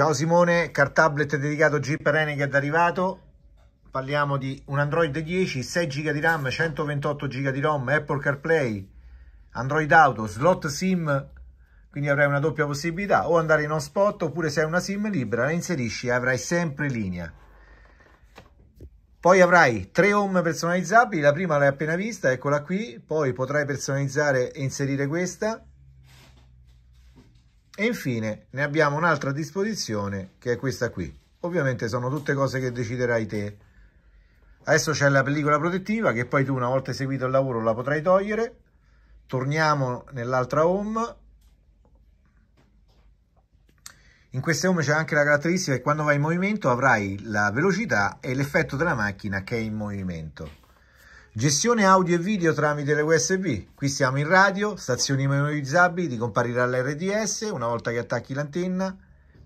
Ciao Simone, car tablet dedicato Jeep Renegade arrivato. Parliamo di un Android 10, 6 GB di RAM, 128 GB di ROM, Apple CarPlay, Android Auto, slot SIM, quindi avrai una doppia possibilità, o andare in hotspot oppure se hai una SIM libera la inserisci e avrai sempre linea. Poi avrai tre home personalizzabili, la prima l'hai appena vista, eccola qui, poi potrai personalizzare e inserire questa, e infine ne abbiamo un'altra a disposizione che è questa qui. Ovviamente sono tutte cose che deciderai te. Adesso c'è la pellicola protettiva che poi tu una volta eseguito il lavoro la potrai togliere. Torniamo nell'altra home. In queste home c'è anche la caratteristica che quando vai in movimento avrai la velocità e l'effetto della macchina che è in movimento. Gestione audio e video tramite le USB. Qui siamo in radio, stazioni memorizzabili, ti comparirà l'RDS una volta che attacchi l'antenna.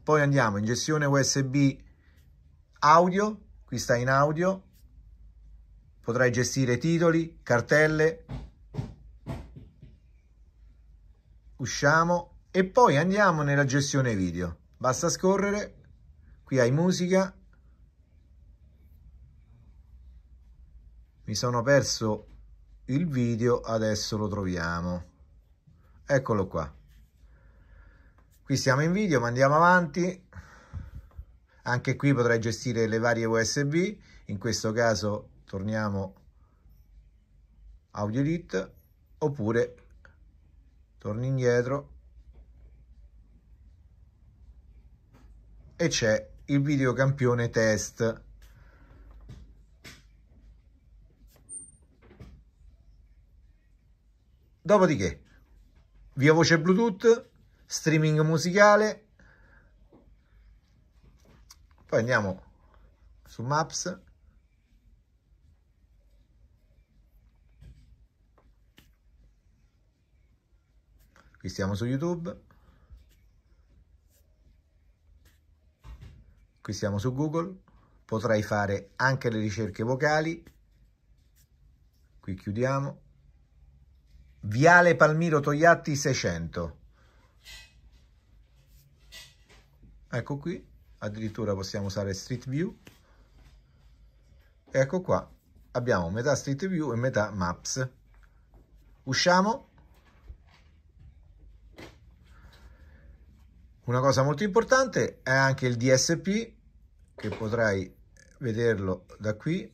Poi andiamo in gestione USB audio, qui sta in audio. Potrai gestire titoli, cartelle. Usciamo e poi andiamo nella gestione video. Basta scorrere, qui hai musica, mi sono perso il video adesso lo troviamo eccolo qua qui siamo in video ma andiamo avanti anche qui potrei gestire le varie usb in questo caso torniamo audio edit oppure torni indietro e c'è il videocampione test dopodiché via voce bluetooth streaming musicale poi andiamo su maps qui stiamo su youtube qui siamo su google potrai fare anche le ricerche vocali qui chiudiamo Viale Palmiro Togliatti 600. Ecco qui, addirittura possiamo usare Street View. Ecco qua, abbiamo metà Street View e metà Maps. Usciamo. Una cosa molto importante è anche il DSP, che potrai vederlo da qui.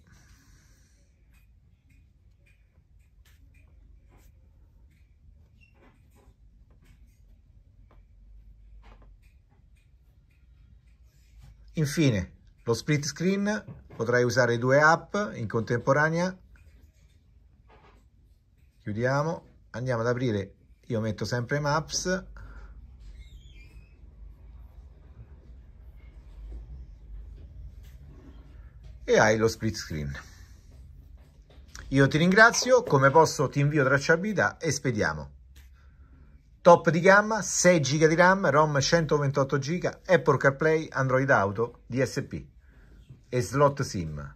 Infine, lo split screen, potrai usare due app in contemporanea. Chiudiamo, andiamo ad aprire, io metto sempre Maps. E hai lo split screen. Io ti ringrazio, come posso ti invio tracciabilità e spediamo. Top di gamma, 6 GB di RAM, ROM 128 GB, Apple CarPlay, Android Auto, DSP e slot SIM.